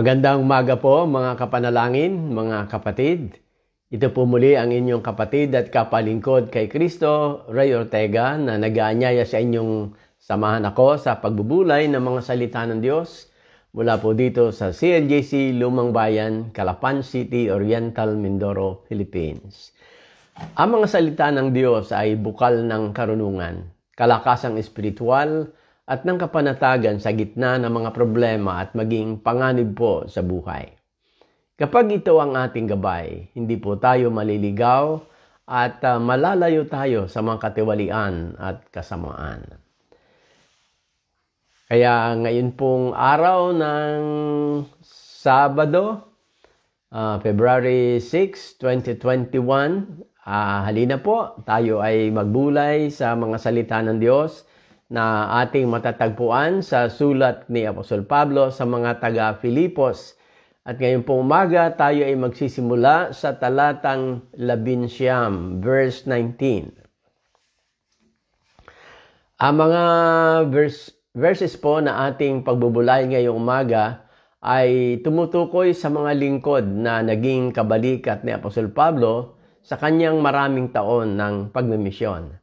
Magandang umaga po mga kapanalangin, mga kapatid. Ito po muli ang inyong kapatid at kapalingkod kay Kristo, Ray Ortega, na nag-aanyaya sa inyong samahan ako sa pagbubulay ng mga salita ng Diyos mula po dito sa CLJC Lumang Bayan, Calapan City, Oriental, Mindoro, Philippines. Ang mga salita ng Diyos ay bukal ng karunungan, kalakasang espiritual, at ng kapanatagan sa gitna ng mga problema at maging panganib po sa buhay. Kapag ito ang ating gabay, hindi po tayo maliligaw at uh, malalayo tayo sa mga katiwalian at kasamaan. Kaya ngayon pong araw ng Sabado, uh, February 6, 2021, uh, halina po tayo ay magbulay sa mga salita ng Diyos na ating matatagpuan sa sulat ni Apostol Pablo sa mga taga Filipos. At ngayon po umaga, tayo ay magsisimula sa talatang labinsyam, verse 19. Ang mga verse, verses po na ating pagbubulayan ngayong umaga ay tumutukoy sa mga lingkod na naging kabalikat ni Apostol Pablo sa kanyang maraming taon ng pagmimisyon.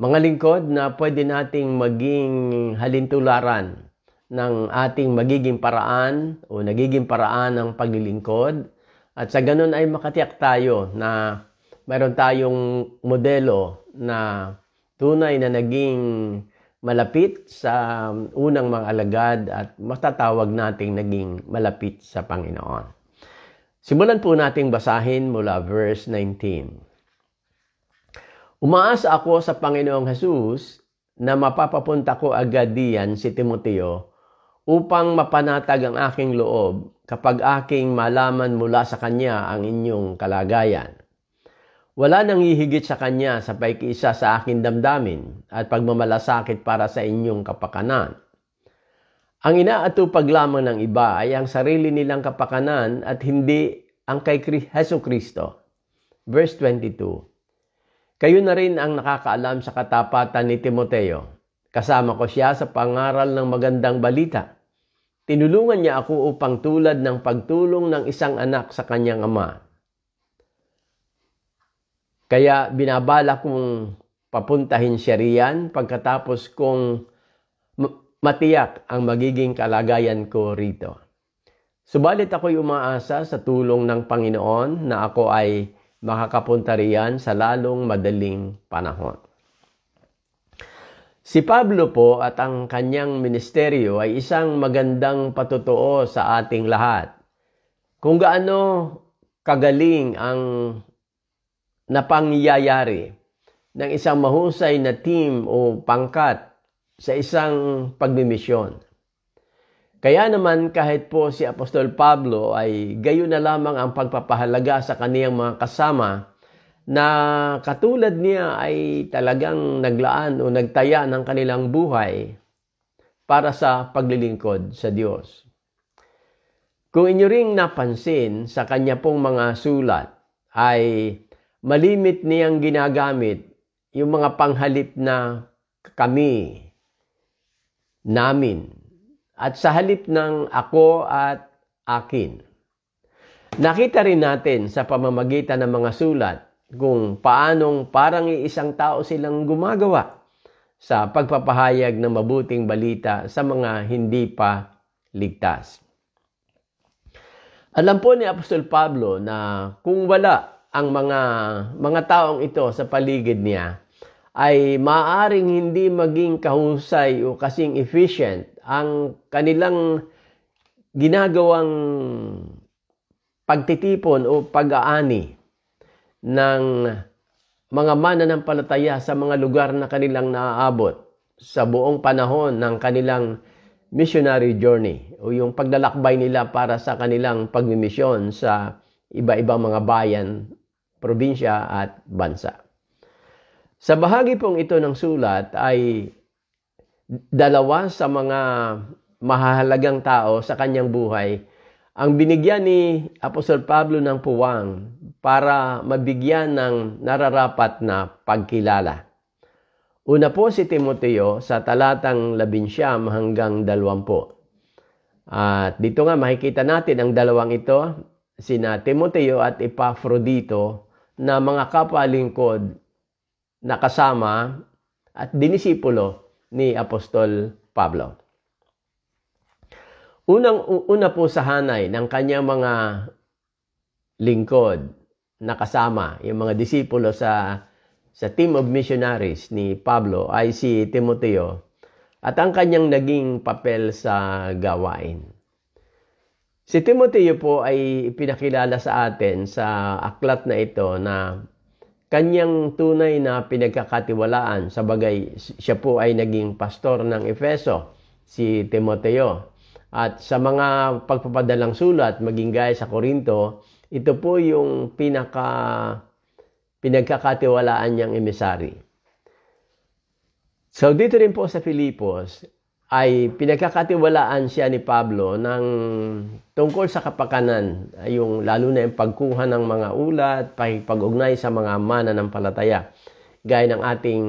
Mga lingkod na pwede nating maging halintularan ng ating magiging paraan o nagiging paraan ng paglilingkod at sa ganun ay makatiyak tayo na mayroon tayong modelo na tunay na naging malapit sa um, unang mga alagad at matatawag nating naging malapit sa Panginoon. Simulan po nating basahin mula verse 19. Umaasa ako sa Panginoong Jesus na mapapapunta ko agad diyan si Timoteo upang mapanatag ang aking loob kapag aking malaman mula sa kanya ang inyong kalagayan. Wala nang hihigit sa kanya sa paikisa sa aking damdamin at pagmamalasakit para sa inyong kapakanan. Ang inaatupag lamang ng iba ay ang sarili nilang kapakanan at hindi ang kay Heso Kristo. Verse 22 kayo na rin ang nakakaalam sa katapatan ni Timoteo. Kasama ko siya sa pangaral ng magandang balita. Tinulungan niya ako upang tulad ng pagtulong ng isang anak sa kanyang ama. Kaya binabala kong papuntahin siya riyan pagkatapos kong matiyak ang magiging kalagayan ko rito. Subalit ako'y umaasa sa tulong ng Panginoon na ako ay makakapunta riyan sa lalong madaling panahon. Si Pablo po at ang kanyang ministeryo ay isang magandang patutuo sa ating lahat. Kung gaano kagaling ang napangyayari ng isang mahusay na team o pangkat sa isang pagmimisyon. Kaya naman kahit po si Apostol Pablo ay gayo na lamang ang pagpapahalaga sa kaniyang mga kasama na katulad niya ay talagang naglaan o nagtaya ng kanilang buhay para sa paglilingkod sa Diyos. Kung inyo ring napansin sa kanya pong mga sulat ay malimit niyang ginagamit yung mga panghalip na kami, namin, at sa halip ng ako at akin. Nakita rin natin sa pamamagitan ng mga sulat kung paanong parang iisang tao silang gumagawa sa pagpapahayag ng mabuting balita sa mga hindi pa ligtas. Alam po ni Apostol Pablo na kung wala ang mga mga taong ito sa paligid niya ay maaring hindi maging kahusay o kasing efficient ang kanilang ginagawang pagtitipon o pag-aani ng mga mananampalataya sa mga lugar na kanilang naaabot sa buong panahon ng kanilang missionary journey o yung paglalakbay nila para sa kanilang pagmimisyon sa iba-ibang mga bayan, probinsya at bansa. Sa bahagi pong ito ng sulat ay dalawa sa mga mahalagang tao sa kanyang buhay ang binigyan ni Apostol Pablo ng puwang para mabigyan ng nararapat na pagkilala. Una po si Timoteo sa talatang 11 hanggang 20. At dito nga makikita natin ang dalawang ito, sina Timoteo at Epafrodito na mga kapalingkod na kasama at dinisipulo ni Apostol Pablo. Unang una po sa hanay ng kanyang mga lingkod na kasama, yung mga disipulo sa sa team of missionaries ni Pablo ay si Timoteo at ang kanyang naging papel sa gawain. Si Timoteo po ay pinakilala sa atin sa aklat na ito na kanyang tunay na pinagkakatiwalaan. Sabagay, siya po ay naging pastor ng Efeso, si Timoteo. At sa mga pagpapadalang sulat, maging gaya sa Korinto, ito po yung pinaka pinagkakatiwalaan niyang emisari. So dito rin po sa Filipos, ay pinagkakatiwalaan siya ni Pablo ng tungkol sa kapakanan, yung lalo na yung pagkuha ng mga ulat, pag-ugnay sa mga mana ng palataya. Gaya ng ating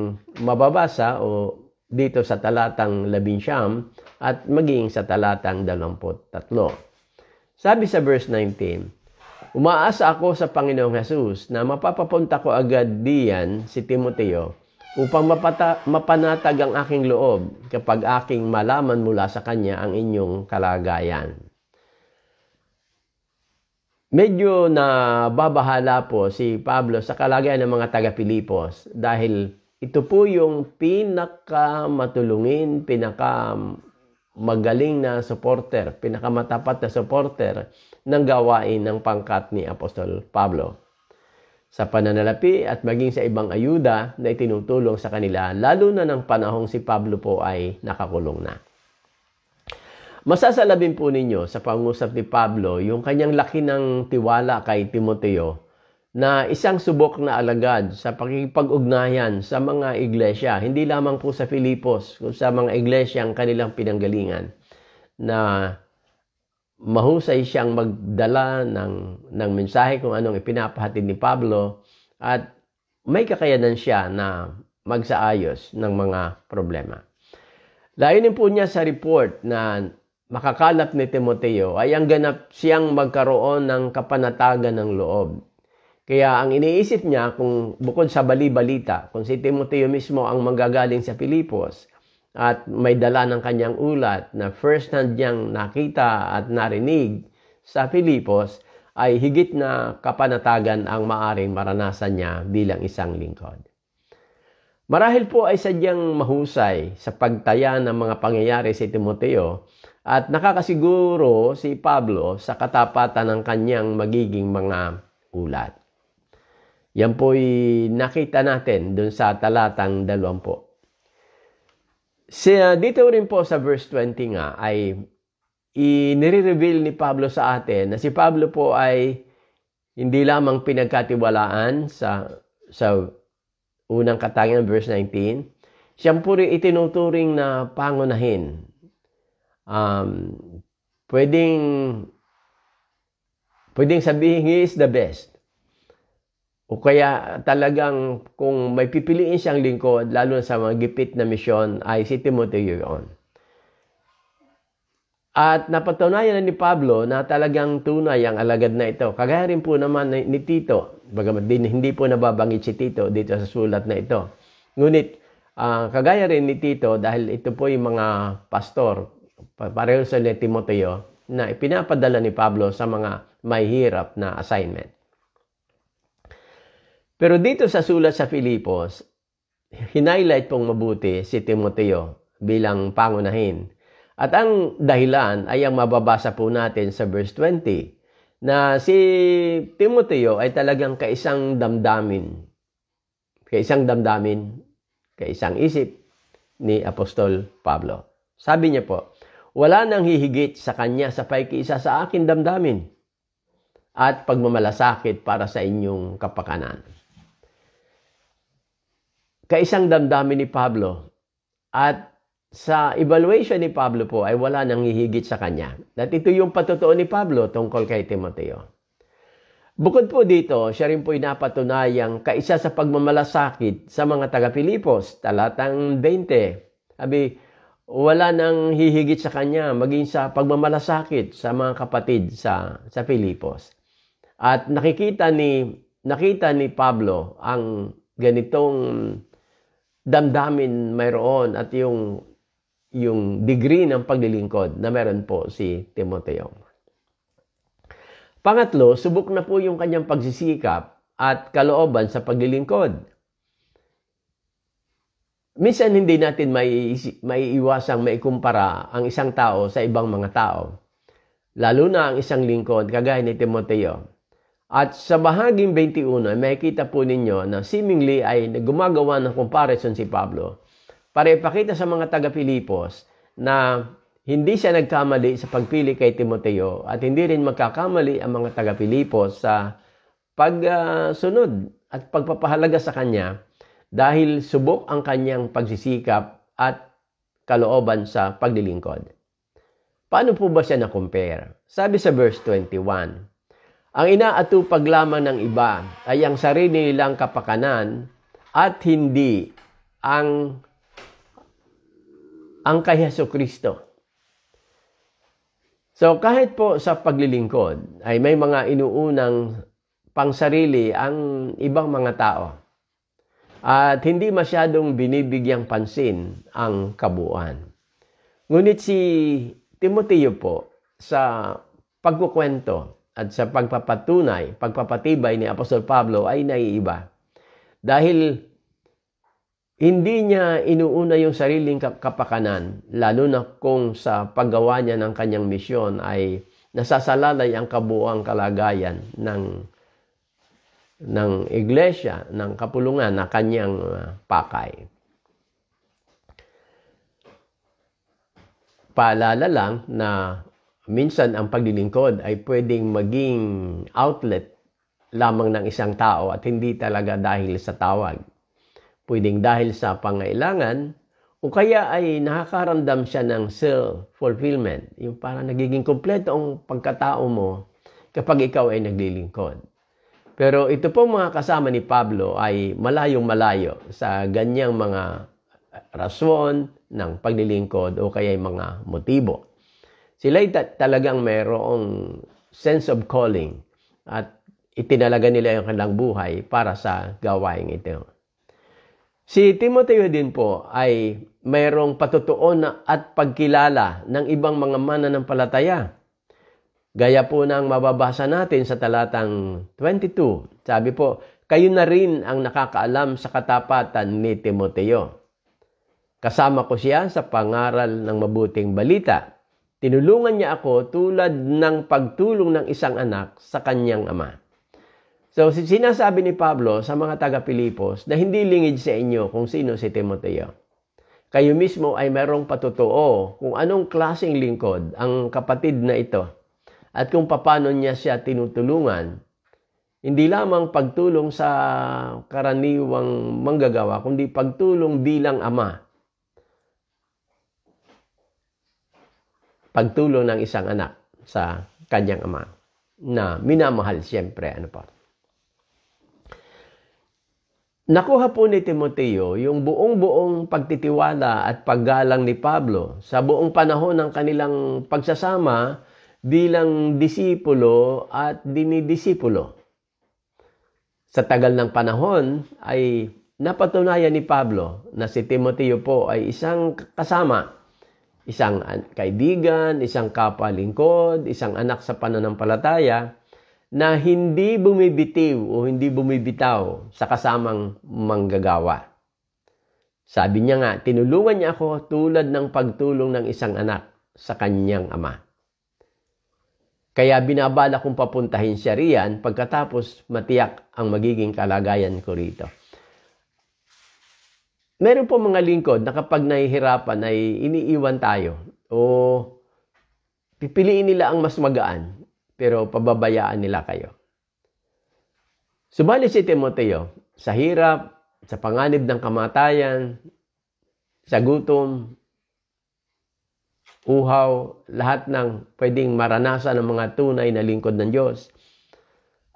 mababasa o dito sa talatang labinsyam at maging sa talatang dalampot tatlo. Sabi sa verse 19, Umaasa ako sa Panginoong Hesus na mapapapunta ko agad diyan si Timoteo upang mapata, mapanatag ang aking loob kapag aking malaman mula sa Kanya ang inyong kalagayan. Medyo na babahala po si Pablo sa kalagayan ng mga taga-Pilipos dahil ito po yung pinakamatulungin, pinaka magaling na supporter, pinakamatapat na supporter ng gawain ng pangkat ni Apostol Pablo sa pananalapi at maging sa ibang ayuda na itinutulong sa kanila lalo na ng panahong si Pablo po ay nakakulong na. Masasalabin po ninyo sa pangusap ni Pablo yung kanyang laki ng tiwala kay Timoteo na isang subok na alagad sa pakikipag-ugnayan sa mga iglesia, hindi lamang po sa Filipos, kung sa mga iglesia ang kanilang pinanggalingan na mahusay siyang magdala ng, ng mensahe kung anong ipinapahatid ni Pablo at may kakayanan siya na magsaayos ng mga problema. Layunin po niya sa report na makakalap ni Timoteo ay ang ganap siyang magkaroon ng kapanatagan ng loob. Kaya ang iniisip niya kung bukod sa bali-balita, kung si Timoteo mismo ang manggagaling sa Pilipos, at may dala ng kanyang ulat na first hand niyang nakita at narinig sa Filipos ay higit na kapanatagan ang maaring maranasan niya bilang isang lingkod. Marahil po ay sadyang mahusay sa pagtaya ng mga pangyayari si Timoteo at nakakasiguro si Pablo sa katapatan ng kanyang magiging mga ulat. Yan po'y nakita natin doon sa talatang 20. Siya, ah, dito rin po sa verse 20 nga ay inire-reveal ni Pablo sa atin na si Pablo po ay hindi lamang pinagkatiwalaan sa sa unang katangian verse 19. Siya po rin itinuturing na pangunahin. Um, pwedeng pwedeng sabihin he is the best. O kaya talagang kung may pipiliin siyang lingkod, lalo na sa mga gipit na misyon, ay si Timothy yun. At napatunayan na ni Pablo na talagang tunay ang alagad na ito. Kagaya rin po naman ni Tito, bagamat din, hindi po nababanggit si Tito dito sa sulat na ito. Ngunit, uh, kagaya rin ni Tito, dahil ito po yung mga pastor, pareho sa ni Timoteo, na ipinapadala ni Pablo sa mga may hirap na assignment. Pero dito sa sulat sa Filipos, hinighlight pong mabuti si Timoteo bilang pangunahin. At ang dahilan ay ang mababasa po natin sa verse 20 na si Timoteo ay talagang kaisang damdamin. Kaisang damdamin, kaisang isip ni Apostol Pablo. Sabi niya po, wala nang hihigit sa kanya sa paikiisa sa akin damdamin at pagmamalasakit para sa inyong kapakanan kaisang damdamin ni Pablo. At sa evaluation ni Pablo po ay wala nang hihigit sa kanya. At ito yung patutuon ni Pablo tungkol kay Timoteo. Bukod po dito, siya rin po'y napatunayang kaisa sa pagmamalasakit sa mga taga-Pilipos, talatang 20. Sabi, wala nang hihigit sa kanya maging sa pagmamalasakit sa mga kapatid sa sa Pilipos. At nakikita ni nakita ni Pablo ang ganitong damdamin mayroon at yung yung degree ng paglilingkod na meron po si Timoteo. Pangatlo, subok na po yung kanyang pagsisikap at kalooban sa paglilingkod. Minsan hindi natin may, may iwasang maikumpara ang isang tao sa ibang mga tao. Lalo na ang isang lingkod, kagaya ni Timoteo at sa bahaging 21, makikita po ninyo na seemingly ay gumagawa ng comparison si Pablo para ipakita sa mga taga-Pilipos na hindi siya nagkamali sa pagpili kay Timoteo at hindi rin magkakamali ang mga taga-Pilipos sa pagsunod at pagpapahalaga sa kanya dahil subok ang kanyang pagsisikap at kalooban sa paglilingkod. Paano po ba siya na-compare? Sabi sa verse 21, ang inaatupag lamang ng iba ay ang sarili nilang kapakanan at hindi ang ang kay Heso Kristo. So kahit po sa paglilingkod ay may mga inuunang pangsarili ang ibang mga tao at hindi masyadong binibigyang pansin ang kabuuan. Ngunit si Timoteo po sa pagkukwento at sa pagpapatunay, pagpapatibay ni Apostol Pablo ay naiiba. Dahil hindi niya inuuna yung sariling kapakanan, lalo na kung sa paggawa niya ng kanyang misyon ay nasasalalay ang kabuang kalagayan ng ng iglesia, ng kapulungan na kanyang ah, pakay. Paalala lang na minsan ang paglilingkod ay pwedeng maging outlet lamang ng isang tao at hindi talaga dahil sa tawag. Pwedeng dahil sa pangailangan o kaya ay nakakaramdam siya ng self-fulfillment. Yung parang nagiging kompleto ang pagkatao mo kapag ikaw ay naglilingkod. Pero ito po mga kasama ni Pablo ay malayo malayo sa ganyang mga rason ng paglilingkod o kaya mga motibo. Sila ta- talagang merong sense of calling at itinalaga nila yung kanilang buhay para sa gawain ito. Si Timoteo din po ay mayroong patutuon at pagkilala ng ibang mga palataya. Gaya po ng mababasa natin sa talatang 22. Sabi po, kayo na rin ang nakakaalam sa katapatan ni Timoteo. Kasama ko siya sa pangaral ng mabuting balita Tinulungan niya ako tulad ng pagtulong ng isang anak sa kanyang ama. So sinasabi ni Pablo sa mga taga-Pilipos na hindi lingid sa inyo kung sino si Timoteo. Kayo mismo ay mayroong patutuo kung anong klasing lingkod ang kapatid na ito at kung paano niya siya tinutulungan. Hindi lamang pagtulong sa karaniwang manggagawa, kundi pagtulong bilang ama pagtulong ng isang anak sa kanyang ama na minamahal siyempre ano po. Nakuha po ni Timoteo yung buong-buong pagtitiwala at paggalang ni Pablo sa buong panahon ng kanilang pagsasama bilang disipulo at dinidisipulo. Sa tagal ng panahon ay napatunayan ni Pablo na si Timoteo po ay isang kasama isang kaibigan, isang kapalingkod, isang anak sa pananampalataya na hindi bumibitiw o hindi bumibitaw sa kasamang manggagawa. Sabi niya nga, tinulungan niya ako tulad ng pagtulong ng isang anak sa kanyang ama. Kaya binabala kong papuntahin siya riyan pagkatapos matiyak ang magiging kalagayan ko rito. Meron po mga lingkod na kapag nahihirapan ay iniiwan tayo o pipiliin nila ang mas magaan pero pababayaan nila kayo. Subalit si Timoteo, sa hirap, sa panganib ng kamatayan, sa gutom, uhaw, lahat ng pwedeng maranasan ng mga tunay na lingkod ng Diyos,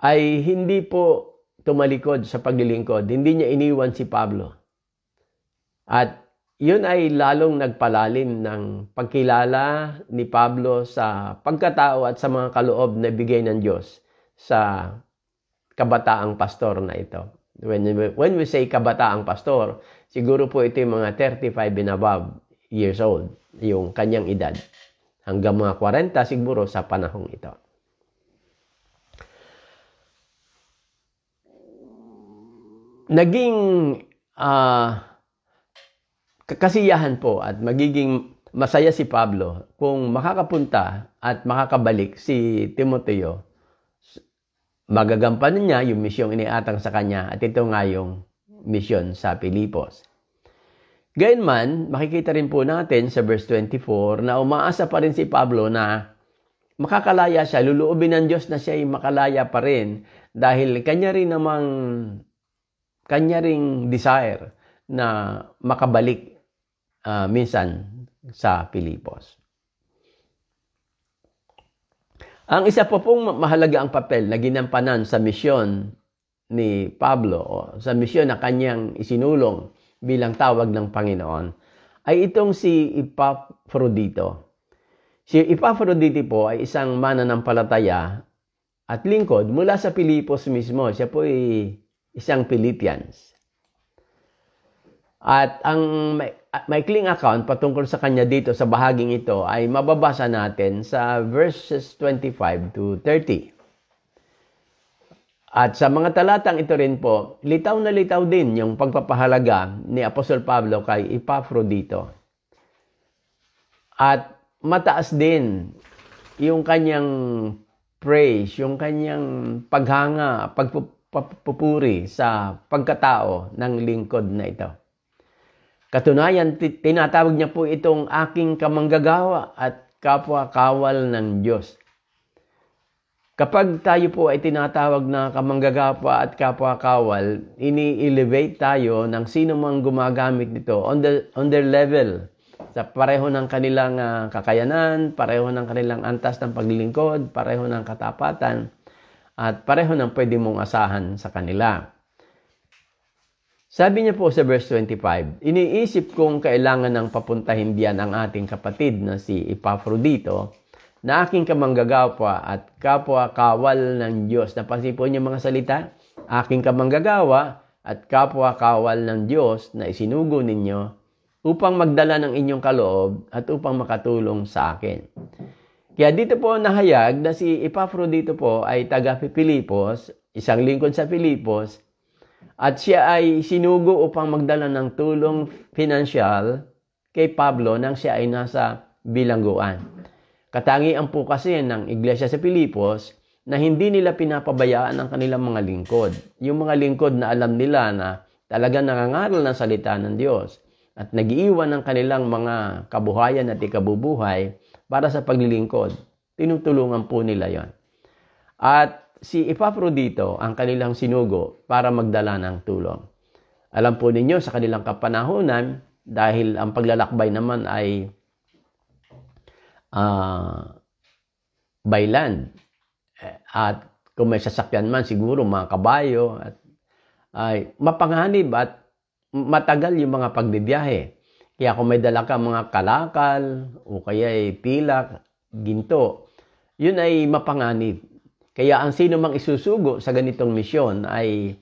ay hindi po tumalikod sa paglilingkod. Hindi niya iniwan si Pablo. At yun ay lalong nagpalalim ng pagkilala ni Pablo sa pagkatao at sa mga kaloob na bigay ng Diyos sa kabataang pastor na ito. When we, when we say kabataang pastor, siguro po ito yung mga 35 and above years old, yung kanyang edad. Hanggang mga 40 siguro sa panahong ito. Naging uh, kasiyahan po at magiging masaya si Pablo kung makakapunta at makakabalik si Timoteo. Magagampanan niya yung misyong iniatang sa kanya at ito nga yung misyon sa Pilipos. Gayunman, makikita rin po natin sa verse 24 na umaasa pa rin si Pablo na makakalaya siya, luluubin ng Diyos na siya ay makalaya pa rin dahil kanya rin namang kanya ring desire na makabalik uh, minsan sa Pilipos. Ang isa pa pong mahalaga ang papel na ginampanan sa misyon ni Pablo o sa misyon na kanyang isinulong bilang tawag ng Panginoon ay itong si Epaprodito. Si Epaprodito po ay isang mananampalataya at lingkod mula sa Pilipos mismo. Siya po ay isang Philippians. At ang maikling account patungkol sa kanya dito sa bahaging ito ay mababasa natin sa verses 25 to 30. At sa mga talatang ito rin po, litaw na litaw din yung pagpapahalaga ni Apostol Pablo kay Epafrodito. At mataas din yung kanyang praise, yung kanyang paghanga, pagpupuri sa pagkatao ng lingkod na ito. Katunayan, tinatawag niya po itong aking kamanggagawa at kapwa-kawal ng Diyos. Kapag tayo po ay tinatawag na kamanggagapa at kapwa-kawal, ini-elevate tayo ng sino mang gumagamit nito on, the, on their level. Sa pareho ng kanilang uh, kakayanan, pareho ng kanilang antas ng paglilingkod, pareho ng katapatan, at pareho ng pwede mong asahan sa kanila. Sabi niya po sa verse 25, Iniisip kong kailangan ng papuntahin diyan ang ating kapatid na si Epafrodito na aking kamanggagawa at kapwa kawal ng Diyos. po niya mga salita, aking kamanggagawa at kapwa kawal ng Diyos na isinugo ninyo upang magdala ng inyong kaloob at upang makatulong sa akin. Kaya dito po nahayag na si Epafrodito po ay taga Pilipos, isang lingkod sa Pilipos, at siya ay sinugo upang magdala ng tulong pinansyal kay Pablo nang siya ay nasa bilangguan. Katangi Katangian po kasi ng iglesia sa Pilipos na hindi nila pinapabayaan ang kanilang mga lingkod. Yung mga lingkod na alam nila na talaga nangangaral ng salita ng Diyos at nagiiwan ng kanilang mga kabuhayan at ikabubuhay para sa paglilingkod. Tinutulungan po nila yon. At si Epaprodito ang kanilang sinugo para magdala ng tulong. Alam po ninyo sa kanilang kapanahonan, dahil ang paglalakbay naman ay uh, by land. At kung may sasakyan man siguro mga kabayo at ay mapanganib at matagal yung mga pagbibiyahe. Kaya kung may dala ka mga kalakal o kaya ay pilak, ginto, yun ay mapanganib kaya ang sino mang isusugo sa ganitong misyon ay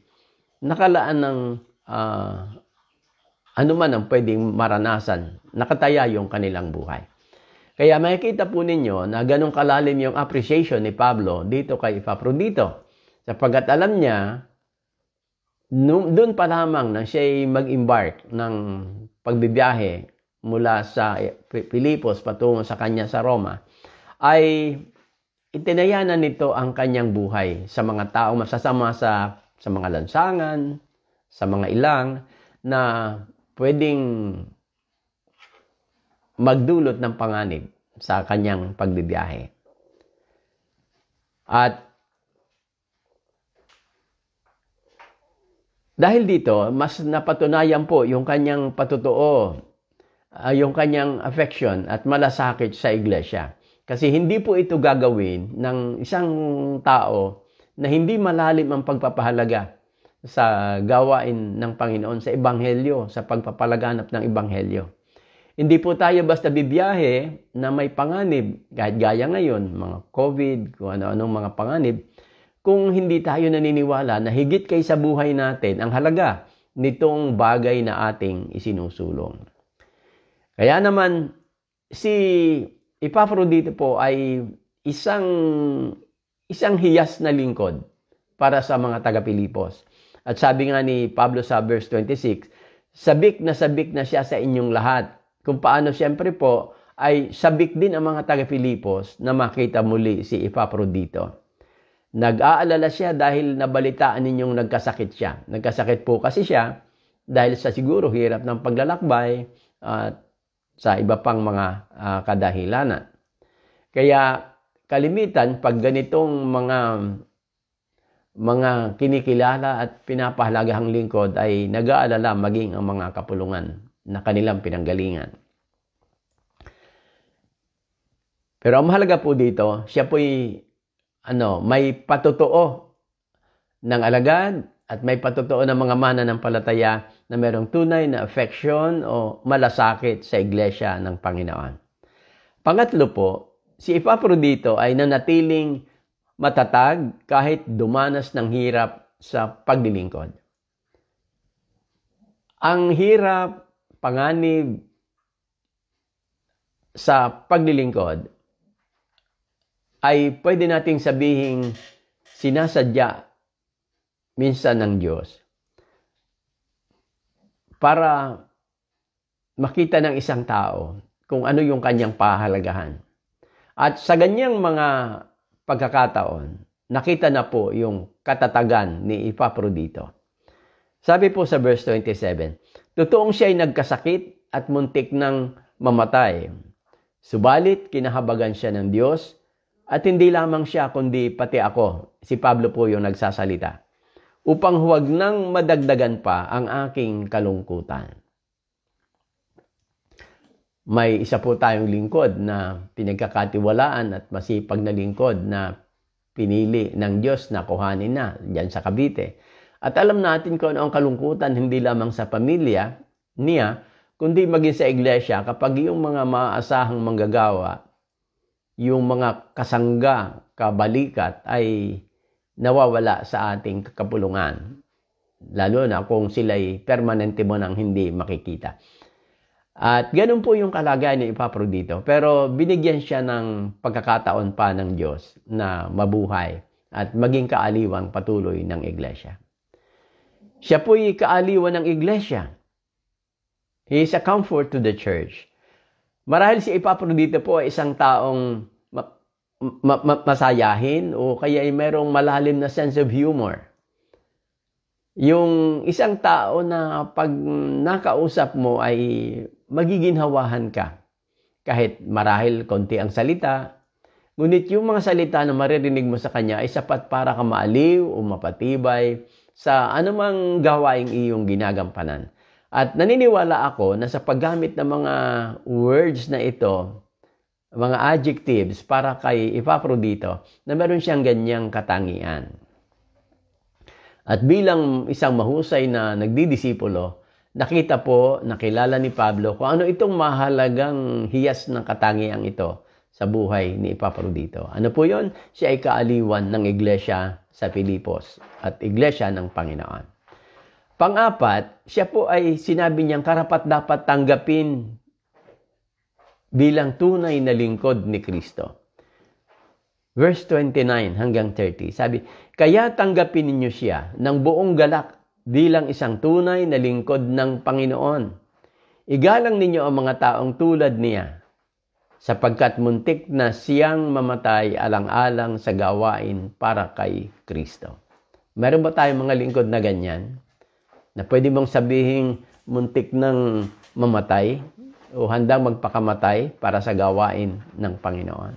nakalaan ng uh, ano ang pwedeng maranasan, nakataya yung kanilang buhay. Kaya makikita po ninyo na ganong kalalim yung appreciation ni Pablo dito kay Epaphrodito. Sapagat alam niya, doon pa lamang na siya mag-embark ng pagbibiyahe mula sa Filipos patungo sa kanya sa Roma, ay Itinayanan nito ang kanyang buhay sa mga taong masasama sa, sa mga lansangan, sa mga ilang na pwedeng magdulot ng panganib sa kanyang pagbibiyahe. At dahil dito, mas napatunayan po yung kanyang patutuo, uh, yung kanyang affection at malasakit sa iglesia. Kasi hindi po ito gagawin ng isang tao na hindi malalim ang pagpapahalaga sa gawain ng Panginoon sa Ebanghelyo, sa pagpapalaganap ng Ebanghelyo. Hindi po tayo basta bibiyahe na may panganib, kahit gaya ngayon, mga COVID, kung ano-anong mga panganib, kung hindi tayo naniniwala na higit kay sa buhay natin ang halaga nitong bagay na ating isinusulong. Kaya naman, si Epaprodito po ay isang isang hiyas na lingkod para sa mga taga-Pilipos. At sabi nga ni Pablo sa verse 26, sabik na sabik na siya sa inyong lahat. Kung paano siyempre po ay sabik din ang mga taga-Pilipos na makita muli si Epaprodito. Nag-aalala siya dahil nabalitaan ninyong nagkasakit siya. Nagkasakit po kasi siya dahil sa siguro hirap ng paglalakbay at sa iba pang mga uh, kadahilanan. Kaya kalimitan pag ganitong mga mga kinikilala at pinapahalagahang lingkod ay nag-aalala maging ang mga kapulungan na kanilang pinanggalingan. Pero ang mahalaga po dito, siya po'y ano, may patotoo ng alagad at may patotoo ng mga mana ng palataya na merong tunay na affection o malasakit sa iglesia ng Panginoon. Pangatlo po, si Epaprodito ay nanatiling matatag kahit dumanas ng hirap sa paglilingkod. Ang hirap, panganib sa paglilingkod ay pwede nating sabihing sinasadya minsan ng Diyos para makita ng isang tao kung ano yung kanyang pahalagahan. At sa ganyang mga pagkakataon, nakita na po yung katatagan ni Epaprodito. Sabi po sa verse 27, Totoong siya ay nagkasakit at muntik ng mamatay. Subalit, kinahabagan siya ng Diyos at hindi lamang siya kundi pati ako. Si Pablo po yung nagsasalita upang huwag nang madagdagan pa ang aking kalungkutan. May isa po tayong lingkod na pinagkakatiwalaan at masipag na lingkod na pinili ng Diyos na kuhanin na diyan sa Cavite. At alam natin kung ano ang kalungkutan hindi lamang sa pamilya niya, kundi maging sa iglesia kapag yung mga maaasahang manggagawa, yung mga kasangga, kabalikat ay nawawala sa ating kapulungan. Lalo na kung sila'y permanente mo nang hindi makikita. At ganun po yung kalagayan ni Epaprodito. Pero binigyan siya ng pagkakataon pa ng Diyos na mabuhay at maging kaaliwang patuloy ng iglesia. Siya po'y kaaliwan ng iglesia. He is a comfort to the church. Marahil si Epaprodito po ay isang taong ma- ma- masayahin o kaya ay merong malalim na sense of humor. Yung isang tao na pag nakausap mo ay magiging hawahan ka. Kahit marahil konti ang salita, ngunit yung mga salita na maririnig mo sa kanya ay sapat para ka maaliw o mapatibay sa anumang gawaing iyong ginagampanan. At naniniwala ako na sa paggamit ng mga words na ito, mga adjectives para kay Epaprodito na meron siyang ganyang katangian. At bilang isang mahusay na nagdidisipulo, nakita po, nakilala ni Pablo kung ano itong mahalagang hiyas ng katangian ito sa buhay ni Epaprodito. Ano po yon? Siya ay kaaliwan ng iglesia sa Pilipos at iglesia ng Panginoon. Pang-apat, siya po ay sinabi niyang karapat dapat tanggapin bilang tunay na lingkod ni Kristo. Verse 29 hanggang 30, sabi, Kaya tanggapin ninyo siya ng buong galak bilang isang tunay na lingkod ng Panginoon. Igalang ninyo ang mga taong tulad niya, sapagkat muntik na siyang mamatay alang-alang sa gawain para kay Kristo. Meron ba tayong mga lingkod na ganyan? Na pwede mong sabihin muntik ng mamatay? o handang magpakamatay para sa gawain ng Panginoon.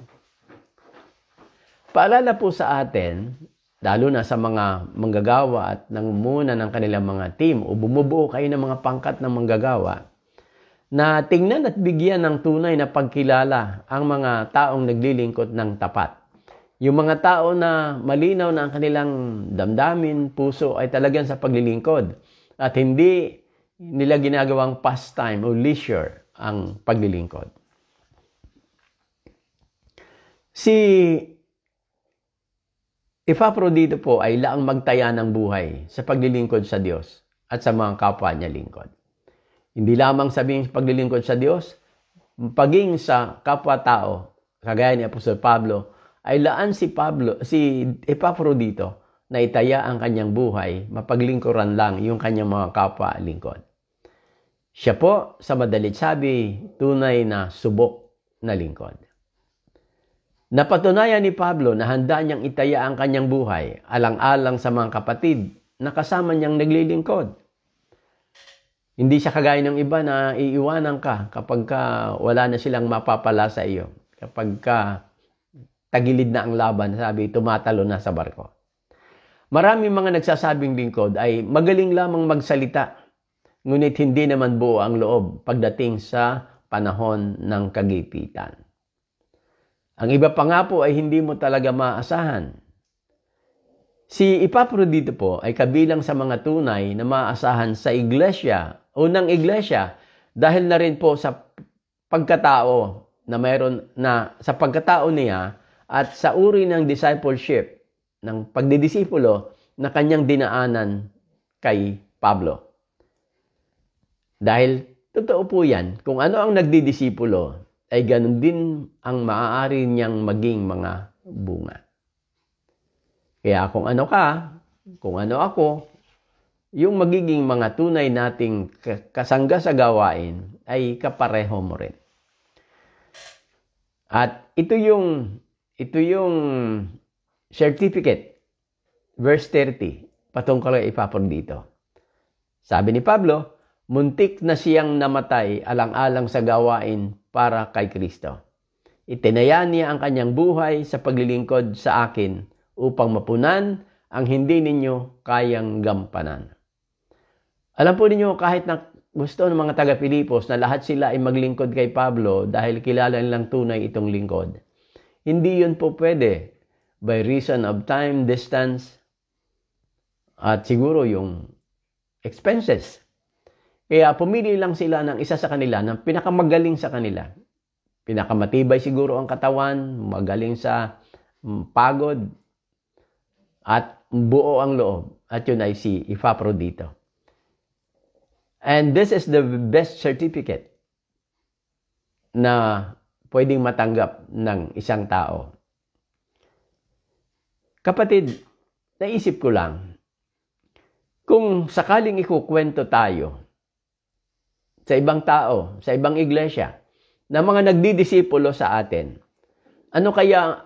Paalala po sa atin, lalo na sa mga manggagawa at nangmuna ng kanilang mga team o bumubuo kayo ng mga pangkat ng manggagawa, na tingnan at bigyan ng tunay na pagkilala ang mga taong naglilingkod ng tapat. Yung mga tao na malinaw na ang kanilang damdamin, puso ay talagang sa paglilingkod at hindi nila ginagawang pastime o leisure ang paglilingkod. Si Epaprodito po ay laang magtaya ng buhay sa paglilingkod sa Diyos at sa mga kapwa niya lingkod. Hindi lamang sabihin paglilingkod sa Diyos, paging sa kapwa-tao, kagaya ni Apostol Pablo, ay laan si Pablo, si Epaprodito na itaya ang kanyang buhay, mapaglingkuran lang yung kanyang mga kapwa lingkod. Siya po, sa madalit sabi, tunay na subok na lingkod. Napatunayan ni Pablo na handa niyang itaya ang kanyang buhay, alang-alang sa mga kapatid na kasama niyang naglilingkod. Hindi siya kagaya ng iba na iiwanan ka kapag ka wala na silang mapapala sa iyo. Kapag ka tagilid na ang laban, sabi, tumatalo na sa barko. Maraming mga nagsasabing lingkod ay magaling lamang magsalita ngunit hindi naman buo ang loob pagdating sa panahon ng kagipitan. Ang iba pa nga po ay hindi mo talaga maasahan. Si Ipapro dito po ay kabilang sa mga tunay na maasahan sa iglesia o ng iglesia dahil na rin po sa pagkatao na mayroon na sa pagkatao niya at sa uri ng discipleship ng pagdidisipulo na kanyang dinaanan kay Pablo. Dahil totoo po yan, kung ano ang nagdidisipulo, ay ganun din ang maaari niyang maging mga bunga. Kaya kung ano ka, kung ano ako, yung magiging mga tunay nating kasangga sa gawain ay kapareho mo rin. At ito yung ito yung certificate verse 30 patungkol ay ipapag dito. Sabi ni Pablo, muntik na siyang namatay alang-alang sa gawain para kay Kristo. Itinaya niya ang kanyang buhay sa paglilingkod sa akin upang mapunan ang hindi ninyo kayang gampanan. Alam po ninyo, kahit na gusto ng mga taga-Pilipos na lahat sila ay maglingkod kay Pablo dahil kilala nilang tunay itong lingkod. Hindi yun po pwede by reason of time, distance, at siguro yung expenses kaya pumili lang sila ng isa sa kanila ng pinakamagaling sa kanila. Pinakamatibay siguro ang katawan, magaling sa mm, pagod, at buo ang loob. At yun ay si dito. And this is the best certificate na pwedeng matanggap ng isang tao. Kapatid, naisip ko lang, kung sakaling ikukwento tayo sa ibang tao, sa ibang iglesia, na mga nagdidisipulo sa atin. Ano kaya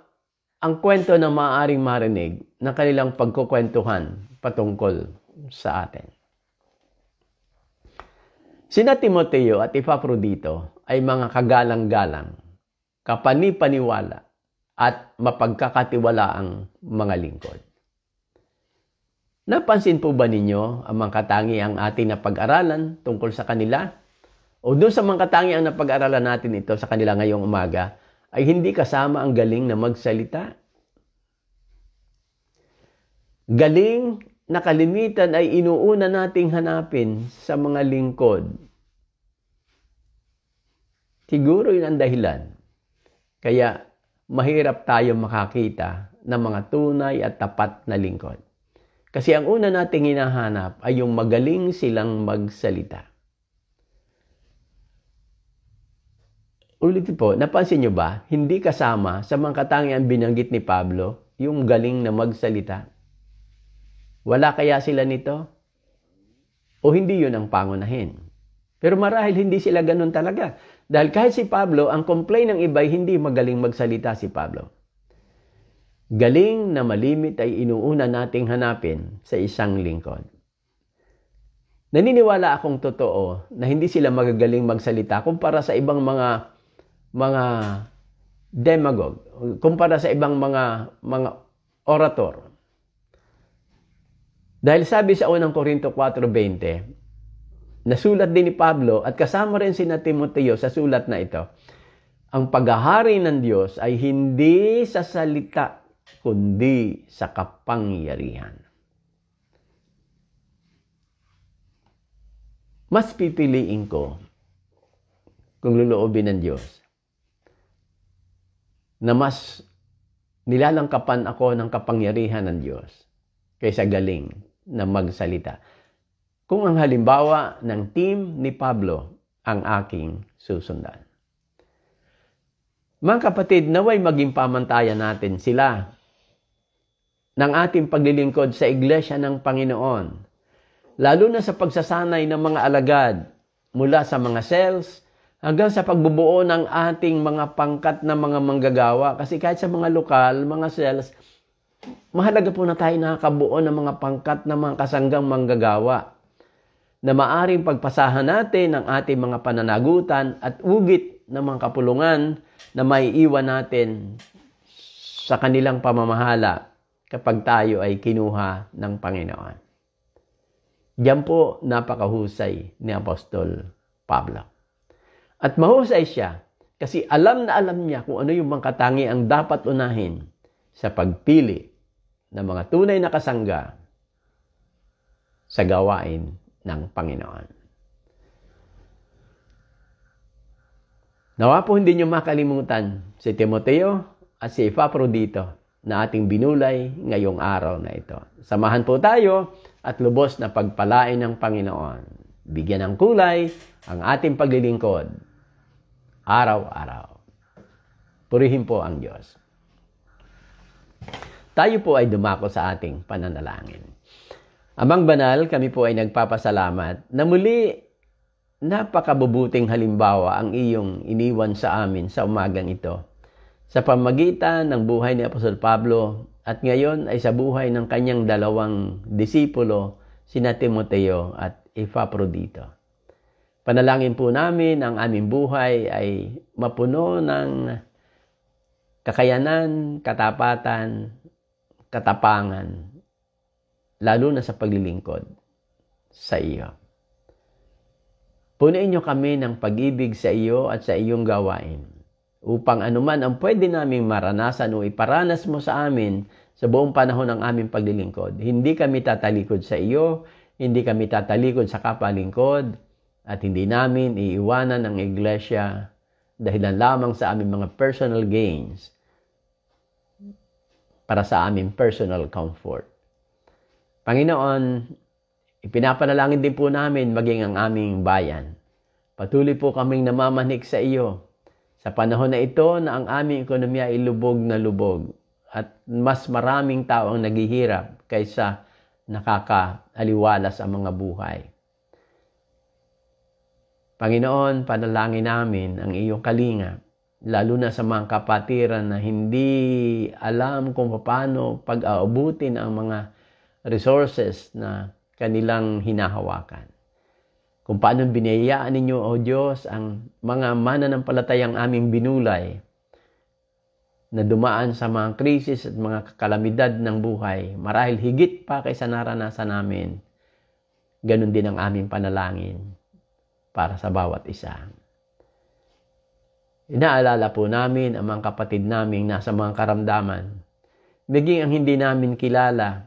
ang kwento na maaaring marinig ng kanilang pagkukwentuhan patungkol sa atin? Sina Timoteo at Epaprodito ay mga kagalang-galang, kapanipaniwala at mapagkakatiwalaang mga lingkod. Napansin po ba ninyo ang mga ang ating napag-aralan tungkol sa kanila? O doon sa mga katangiang na pag-aralan natin ito sa kanila ngayong umaga, ay hindi kasama ang galing na magsalita. Galing na kalimitan ay inuuna nating hanapin sa mga lingkod. Siguro yun ang dahilan. Kaya mahirap tayo makakita ng mga tunay at tapat na lingkod. Kasi ang una nating hinahanap ay yung magaling silang magsalita. Ulitin po, napansin nyo ba, hindi kasama sa mga katangian binanggit ni Pablo yung galing na magsalita? Wala kaya sila nito? O hindi yun ang pangunahin? Pero marahil hindi sila ganun talaga. Dahil kahit si Pablo, ang complain ng iba hindi magaling magsalita si Pablo. Galing na malimit ay inuuna nating hanapin sa isang lingkod. Naniniwala akong totoo na hindi sila magagaling magsalita kumpara sa ibang mga mga demagogue kumpara sa ibang mga mga orator. Dahil sabi sa unang Korinto 4.20, nasulat din ni Pablo at kasama rin si na Timoteo sa sulat na ito, ang paghahari ng Diyos ay hindi sa salita, kundi sa kapangyarihan. Mas pipiliin ko kung loloobin ng Diyos na mas nilalangkapan ako ng kapangyarihan ng Diyos kaysa galing na magsalita. Kung ang halimbawa ng team ni Pablo ang aking susundan. Mga kapatid, naway maging pamantayan natin sila ng ating paglilingkod sa Iglesia ng Panginoon, lalo na sa pagsasanay ng mga alagad mula sa mga cells hanggang sa pagbubuo ng ating mga pangkat na mga manggagawa. Kasi kahit sa mga lokal, mga sales, mahalaga po na tayo nakakabuo ng mga pangkat na mga kasanggang manggagawa na maaring pagpasahan natin ang ating mga pananagutan at ugit ng mga kapulungan na may iwan natin sa kanilang pamamahala kapag tayo ay kinuha ng Panginoon. Diyan po napakahusay ni Apostol Pablo. At mahusay siya kasi alam na alam niya kung ano yung mga katangi ang dapat unahin sa pagpili ng mga tunay na kasangga sa gawain ng Panginoon. Nawa po hindi niyo makalimutan si Timoteo at si Epaprodito na ating binulay ngayong araw na ito. Samahan po tayo at lubos na pagpalain ng Panginoon. Bigyan ng kulay ang ating paglilingkod araw-araw. Purihin po ang Diyos. Tayo po ay dumako sa ating pananalangin. Amang banal, kami po ay nagpapasalamat na muli napakabubuting halimbawa ang iyong iniwan sa amin sa umagang ito. Sa pamagitan ng buhay ni Apostol Pablo at ngayon ay sa buhay ng kanyang dalawang disipulo, sina Timoteo at Epaprodito. Panalangin po namin ang aming buhay ay mapuno ng kakayanan, katapatan, katapangan, lalo na sa paglilingkod sa iyo. Punuin niyo kami ng pag-ibig sa iyo at sa iyong gawain upang anuman ang pwede naming maranasan o iparanas mo sa amin sa buong panahon ng aming paglilingkod. Hindi kami tatalikod sa iyo, hindi kami tatalikod sa kapalingkod, at hindi namin iiwanan ang iglesia dahilan lamang sa aming mga personal gains para sa aming personal comfort. Panginoon, ipinapanalangin din po namin maging ang aming bayan. Patuloy po kaming namamanik sa iyo sa panahon na ito na ang aming ekonomiya ay lubog na lubog at mas maraming tao ang naghihirap kaysa nakakaaliwalas ang mga buhay. Panginoon, panalangin namin ang iyong kalinga, lalo na sa mga kapatiran na hindi alam kung paano pag-aabutin ang mga resources na kanilang hinahawakan. Kung paano binayaan ninyo, O Diyos, ang mga mananampalatayang aming binulay na dumaan sa mga krisis at mga kalamidad ng buhay, marahil higit pa kaysa naranasan namin. ganun din ang aming panalangin para sa bawat isa. Inaalala po namin ang mga kapatid naming nasa mga karamdaman. Maging ang hindi namin kilala,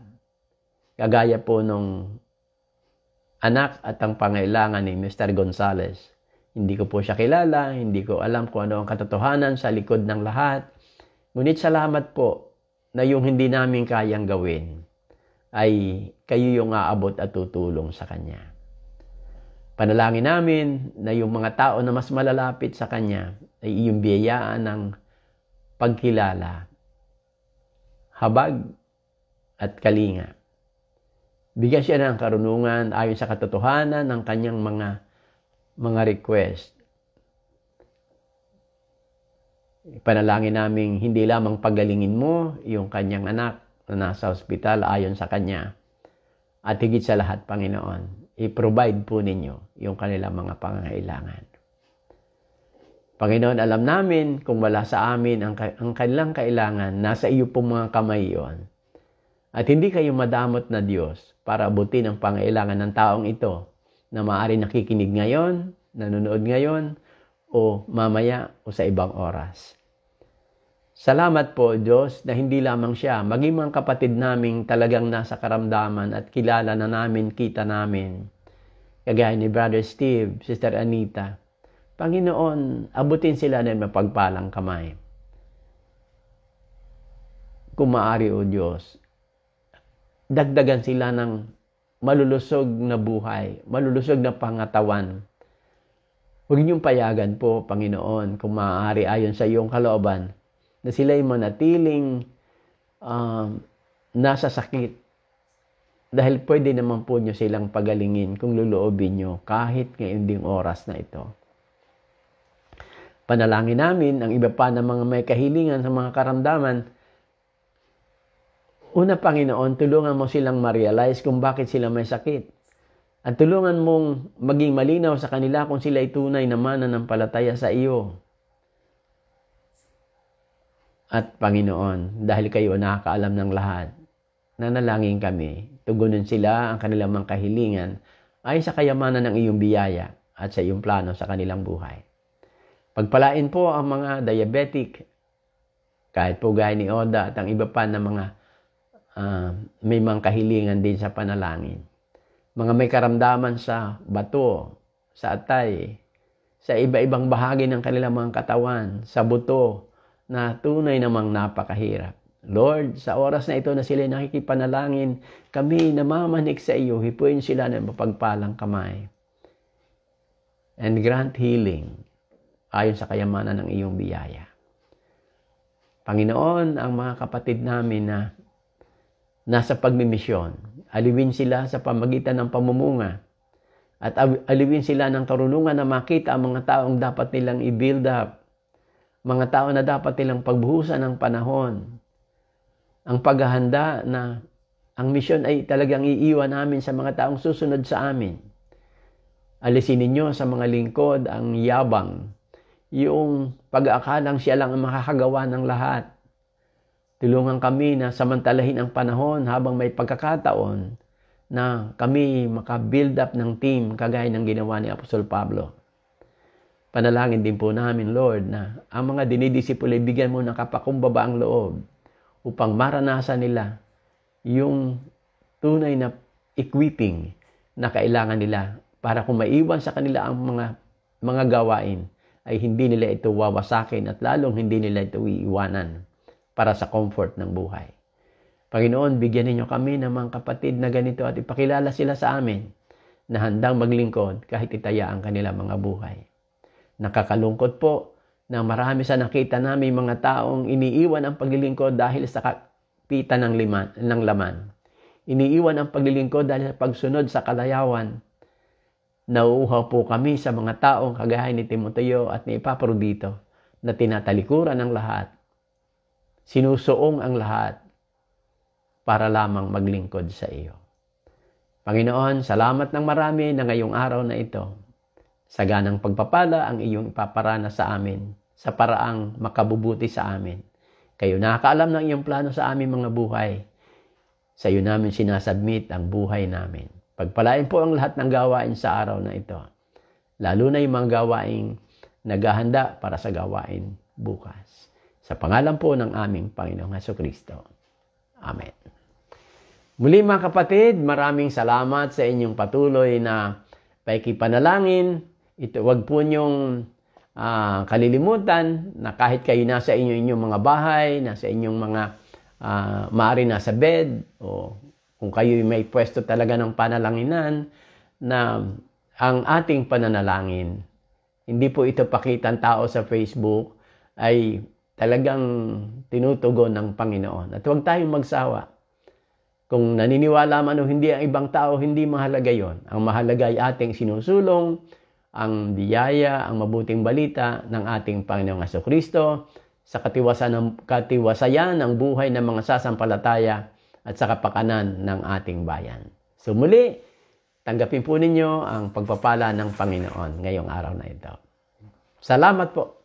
kagaya po nung anak at ang pangailangan ni Mr. Gonzales. Hindi ko po siya kilala, hindi ko alam kung ano ang katotohanan sa likod ng lahat. Ngunit salamat po na yung hindi namin kayang gawin ay kayo yung aabot at tutulong sa Kanya. Panalangin namin na yung mga tao na mas malalapit sa Kanya ay iyong biyayaan ng pagkilala, habag, at kalinga. Bigyan siya ng karunungan ayon sa katotohanan ng kanyang mga mga request. Panalangin namin hindi lamang pagalingin mo yung kanyang anak na nasa ospital ayon sa kanya. At higit sa lahat, Panginoon, i-provide po ninyo yung kanilang mga pangangailangan. Panginoon, alam namin kung wala sa amin ang, ang kanilang kailangan, nasa iyo po mga kamay yon. At hindi kayo madamot na Diyos para abutin ang pangailangan ng taong ito na maaari nakikinig ngayon, nanonood ngayon, o mamaya o sa ibang oras. Salamat po, Diyos, na hindi lamang siya, maging mga kapatid naming talagang nasa karamdaman at kilala na namin, kita namin. Kagaya ni Brother Steve, Sister Anita. Panginoon, abutin sila ng mapagpalang kamay. Kung maaari, O Diyos, dagdagan sila ng malulusog na buhay, malulusog na pangatawan, Huwag niyong payagan po, Panginoon, kung maaari ayon sa iyong kalooban, na sila ay manatiling um, nasa sakit. Dahil pwede naman po nyo silang pagalingin kung luluobin nyo kahit ngayon ding oras na ito. Panalangin namin ang iba pa ng mga may kahilingan sa mga karamdaman. Una, Panginoon, tulungan mo silang ma-realize kung bakit sila may sakit. At tulungan mong maging malinaw sa kanila kung sila ay tunay na mananampalataya sa iyo at Panginoon dahil kayo nakakaalam ng lahat. Nanalangin kami, tugunan sila ang kanilang mga kahilingan ay sa kayamanan ng iyong biyaya at sa iyong plano sa kanilang buhay. Pagpalain po ang mga diabetic, kahit po gaya ni Oda at ang iba pa na mga uh, may mga kahilingan din sa panalangin. Mga may karamdaman sa bato, sa atay, sa iba-ibang bahagi ng kanilang mga katawan, sa buto, na tunay namang napakahirap. Lord, sa oras na ito na sila nakikipanalangin, kami namamanik sa iyo, hipuin sila ng mapagpalang kamay. And grant healing ayon sa kayamanan ng iyong biyaya. Panginoon, ang mga kapatid namin na nasa pagmimisyon, aliwin sila sa pamagitan ng pamumunga at aliwin sila ng karunungan na makita ang mga taong dapat nilang i-build up mga tao na dapat nilang pagbuhusan ng panahon. Ang paghahanda na ang misyon ay talagang iiwan namin sa mga taong susunod sa amin. Alisin ninyo sa mga lingkod ang yabang, yung pag-aakalang siya lang ang makakagawa ng lahat. Tulungan kami na samantalahin ang panahon habang may pagkakataon na kami makabuild up ng team kagaya ng ginawa ni Apostol Pablo. Panalangin din po namin, Lord, na ang mga dinidisipulo, bigyan mo ng kapakumbaba ang loob upang maranasan nila yung tunay na equipping na kailangan nila para kung maiwan sa kanila ang mga mga gawain ay hindi nila ito wawasakin at lalong hindi nila ito iiwanan para sa comfort ng buhay. Panginoon, bigyan ninyo kami ng mga kapatid na ganito at ipakilala sila sa amin na handang maglingkod kahit itaya ang kanilang mga buhay. Nakakalungkot po na marami sa nakita namin mga taong iniiwan ang paglilingkod dahil sa kapitan ng, liman, ng laman. Iniiwan ang paglilingkod dahil sa pagsunod sa kalayawan. Nauuhaw po kami sa mga taong kagaya ni Timoteo at ni Epaprodito na tinatalikuran ang lahat. Sinusuong ang lahat para lamang maglingkod sa iyo. Panginoon, salamat ng marami na ngayong araw na ito Saganang pagpapala ang iyong ipaparana sa amin sa paraang makabubuti sa amin. Kayo nakakaalam ng iyong plano sa aming mga buhay. Sa iyo namin sinasubmit ang buhay namin. Pagpalain po ang lahat ng gawain sa araw na ito. Lalo na yung mga gawain naghahanda para sa gawain bukas. Sa pangalan po ng aming Panginoong Heso Kristo. Amen. Muli mga kapatid, maraming salamat sa inyong patuloy na paikipanalangin ito, wag po ninyong uh, ah, kalilimutan na kahit kayo nasa inyo inyong mga bahay, nasa inyong mga uh, ah, maari nasa bed, o kung kayo may pwesto talaga ng panalanginan, na ang ating pananalangin, hindi po ito pakitang tao sa Facebook, ay talagang tinutugon ng Panginoon. At huwag tayong magsawa. Kung naniniwala man o hindi ang ibang tao, hindi mahalaga yon. Ang mahalaga ay ating sinusulong, ang biyaya, ang mabuting balita ng ating Panginoong Aso Kristo sa katiwasan ng, katiwasayan ng buhay ng mga sasampalataya at sa kapakanan ng ating bayan. Sumuli, tanggapin po ninyo ang pagpapala ng Panginoon ngayong araw na ito. Salamat po.